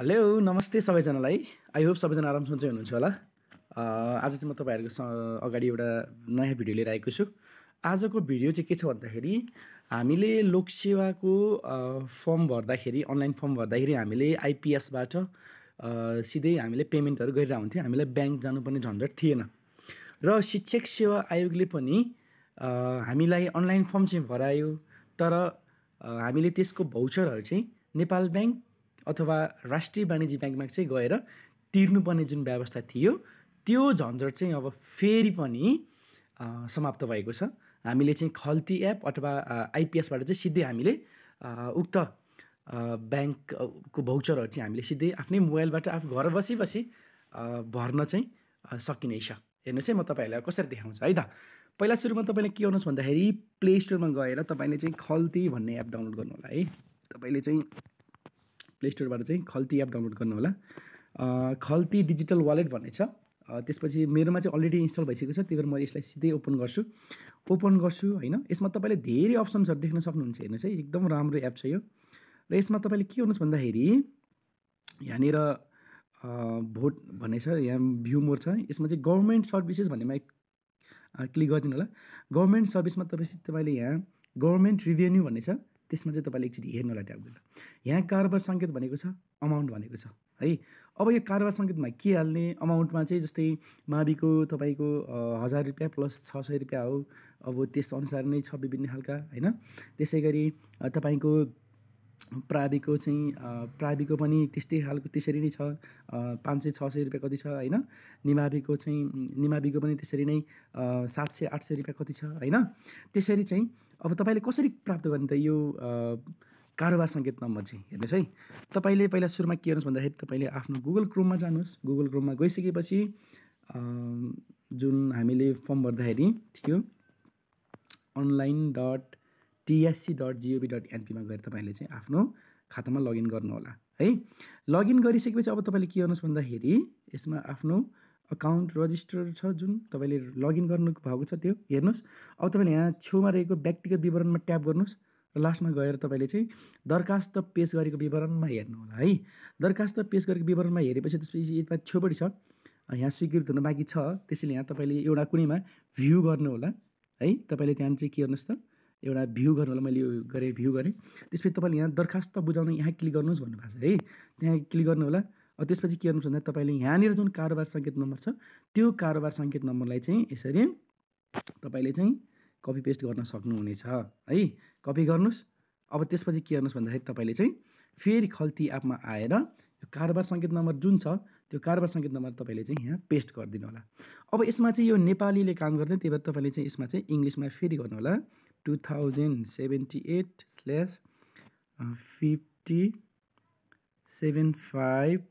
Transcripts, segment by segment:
hello नमस्ते सबैजनालाई I hope सबैजना आराम चाहिँ हुनुहुन्छ होला आज चाहिँ म तपाईँहरूको स अगाडि एउटा नयाँ भिडियो लिएर आएको छु आजको भिडियो चाहिँ के छ भन्दाखेरि हामीले लोकसेवाको फर्म भर्दाखेरि अनलाइन फर्म भर्दाखेरि हामीले आइपिएसबाट सिधै हामीले पेमेन्टहरू गरिरहन्थ्यौँ हामीलाई ब्याङ्क जानुपर्ने झन्झट थिएन र शिक्षक सेवा आयोगले पनि हामीलाई अनलाइन फर्म चाहिँ भरायो तर हामीले त्यसको भाउचरहरू चाहिँ नेपाल ब्याङ्क अथवा राष्ट्रिय वाणिज्य ब्याङ्कमा चाहिँ गएर तिर्नुपर्ने जुन व्यवस्था थियो त्यो झन्झट चाहिँ अब फेरि पनि समाप्त भएको छ हामीले चाहिँ खल्ती एप अथवा आइपिएसबाट चाहिँ सिधै हामीले उक्त ब्याङ्कको भौचरहरू चाहिँ हामीले सिधै आफ्नै मोबाइलबाट आफू घर बसी बसी भर्न चाहिँ सकिनेछ हेर्नुहोस् है म तपाईँहरूलाई कसरी देखाउँछु है त पहिला सुरुमा तपाईँले के गर्नुहोस् भन्दाखेरि प्ले स्टोरमा गएर तपाईँले चाहिँ खल्ती भन्ने एप डाउनलोड गर्नु होला है तपाईँले चाहिँ प्ले स्टोरबाट चाहिँ खल्ती एप डाउनलोड गर्नु गर्नुहोला खल्ती डिजिटल वालेट भन्ने छ त्यसपछि मेरोमा चाहिँ अलरेडी इन्स्टल भइसकेको छ त्यही भएर म यसलाई सिधै ओपन गर्छु ओपन गर्छु होइन यसमा तपाईँले धेरै अप्सन्सहरू देख्न सक्नुहुन्छ हेर्नुहोस् है एकदम राम्रो एप छ यो र यसमा तपाईँले के गर्नुहोस् भन्दाखेरि यहाँनिर भोट भन्ने छ यहाँ भ्यू मोर छ यसमा चाहिँ गभर्मेन्ट सर्भिसेस भन्नेमा क्लिक गरिदिनु होला गभर्मेन्ट सर्भिसमा तपाईँ तपाईँले यहाँ गभर्मेन्ट रिभेन्यू भन्ने छ त्यसमा चाहिँ तपाईँले एकचोटि हेर्नुहोला ट्याप यहाँ कारोबार सङ्केत भनेको छ अमाउन्ट भनेको छ है अब यो कारोबार सङ्केतमा के हाल्ने अमाउन्टमा चाहिँ जस्तै माविको तपाईँको हजार रुपियाँ प्लस छ सय रुपियाँ हो अब त्यसअनुसार नै छ विभिन्न खालका होइन त्यसै गरी तपाईँको प्राविको चाहिँ प्राविको पनि त्यस्तै खालको त्यसरी नै छ पाँच सय छ सय रुपियाँ कति छ होइन निमाविको चाहिँ निमाविको पनि त्यसरी नै सात सय आठ सय रुपियाँ कति छ होइन त्यसरी चाहिँ अब तपाईँले कसरी प्राप्त गर्ने त यो कारोबार सङ्केत नम्बर चाहिँ हेर्नुहोस् है तपाईँले पहिला सुरुमा के गर्नुहोस् भन्दाखेरि तपाईँले आफ्नो गुगल क्रोममा जानुहोस् गुगल क्रोममा गइसकेपछि जुन हामीले फर्म भर्दाखेरि थियो online dot TSC dot gov dot एनपीमा गएर तपाईँले चाहिँ आफ्नो खातामा लगइन गर्नुहोला है लगइन गरिसकेपछि अब तपाईँले के गर्नुहोस् भन्दाखेरि यसमा आफ्नो अकाउन्ट रजिस्टर छ जुन तपाईँले लगइन गर्नु भएको छ त्यो हेर्नुहोस् अब तपाईँले यहाँ छेउमा रहेको व्यक्तिगत विवरणमा ट्याप गर्नुहोस् र लास्टमा गएर तपाईँले चाहिँ दरखास्त पेस गरेको विवरणमा हेर्नु होला है दरखास्त पेस गरेको विवरणमा हेरेपछि त्यसपछि यता छेउपट्टि छ यहाँ स्वीकृत हुन बाँकी छ त्यसैले यहाँ तपाईँले एउटा कुनैमा भ्यू गर्नु होला है तपाईँले त्यहाँ चाहिँ के गर्नुहोस् त एउटा भ्यू गर्नु होला मैले यो गरेँ भ्यू गरेँ त्यसपछि तपाईँले यहाँ दरखास्त बुझाउनु यहाँ क्लिक गर्नुहोस् भन्नुभएको छ है त्यहाँ क्लिक गर्नु होला त्यसपछि के गर्नुपर्छ भन्दा तपाईँले यहाँनिर जुन कारोबार सङ्केत नम्बर छ त्यो कारोबार सङ्केत नम्बरलाई चाहिँ यसरी तपाईँले चाहिँ कपी पेस्ट गर्न सक्नुहुनेछ है कपी गर्नुहोस् अब त्यसपछि के गर्नुहोस् भन्दाखेरि तपाईँले चाहिँ फेरि खल्ती एपमा आएर यो कारोबार सङ्केत नम्बर जुन छ त्यो कारोबार सङ्केत नम्बर तपाईँले चाहिँ यहाँ पेस्ट गरिदिनु होला अब यसमा चाहिँ यो नेपालीले काम गर्दैन त्यही भएर तपाईँले चाहिँ यसमा चाहिँ इङ्ग्लिसमा फेरि गर्नुहोला two thousand seventy eight slash fifty seven five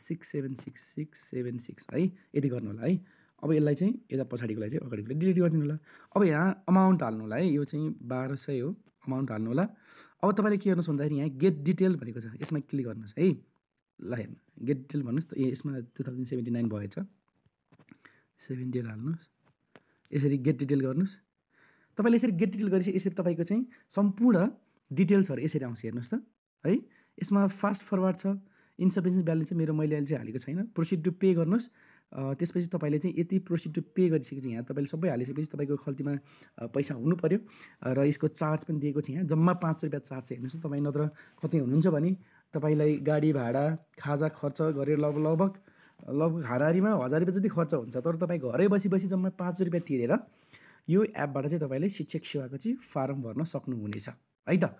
six seven six six seven six है यति गर्नु होला है अब यसलाई चाहिँ यता पछाडिकोलाई चाहिँ अगाडि डिलिट गरिदिनु होला अब यहाँ अमाउन्ट हाल्नु होला है यो चाहिँ बाह्र सय हो अमाउन्ट हाल्नु होला अब तपाईँले के गर्नुहोस् भन्दाखेरि यहाँ गेट डिटेल भनेको छ यसमा क्लिक गर्नुहोस् है ल हेर्नु गेट डिटेल भन्नुहोस् त ए यसमा टु थाउजन्ड सेभेन्टी नाइन भएछ सेभेन्टी एट हाल्नुहोस् यसरी गेट डिटेल गर्नुहोस् तपाईँले यसरी गेट डिटेल गरेपछि यसरी तपाईँको चाहिँ सम्पूर्ण डिटेल्सहरू यसरी आउँछ हेर्नुहोस् त है यसमा फास्ट फरवार्ड छ इन्सफिसियन्ट ब्यालेन्स चाहिँ मेरो मैले अहिले चाहिँ हालेको छैन प्रोसिड टु पे गर्नुहोस् त्यसपछि तपाईँले चाहिँ यति प्रोसिड टु पे गरिसकेपछि यहाँ तपाईँले सबै हालिसकेपछि तपाईँको खल्तीमा पैसा हुनु पऱ्यो र यसको चार्ज पनि दिएको छ यहाँ जम्मा पाँच सय रुपियाँ चार्ज चाहिँ हेर्नुहोस् तपाईँ नत्र कतै हुनुहुन्छ भने तपाईँलाई गाडी भाडा खाजा खर्च गरेर लग लगभग लगभग हारिमा हजार रुपियाँ जति खर्च हुन्छ तर तपाईँ घरै बसी बसी जम्मा पाँच सय रुपियाँ तिरेर यो एपबाट चाहिँ तपाईँले शिक्षक सेवाको चाहिँ फारम भर्न सक्नुहुनेछ है त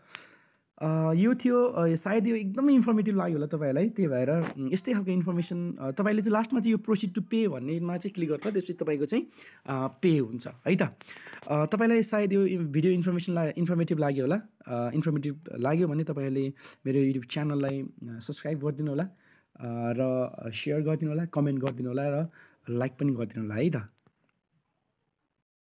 यो थियो सायद यो एकदमै इन्फर्मेटिभ लाग्यो होला तपाईँहरूलाई त्यही भएर यस्तै खालको इन्फर्मेसन तपाईँले चाहिँ लास्टमा चाहिँ यो प्रोसिड टु पे भन्नेमा चाहिँ क्लिक गर्छ त्यसपछि तपाईँको चाहिँ पे हुन्छ है त तपाईँलाई सायद यो भिडियो इन्फर्मेसन ला इन्फर्मेटिभ लाग्यो होला इन्फर्मेटिभ लाग्यो भने तपाईँहरूले मेरो युट्युब च्यानललाई सब्सक्राइब गरिदिनु होला र सेयर गरिदिनु होला कमेन्ट गरिदिनु होला र लाइक पनि गरिदिनु होला है त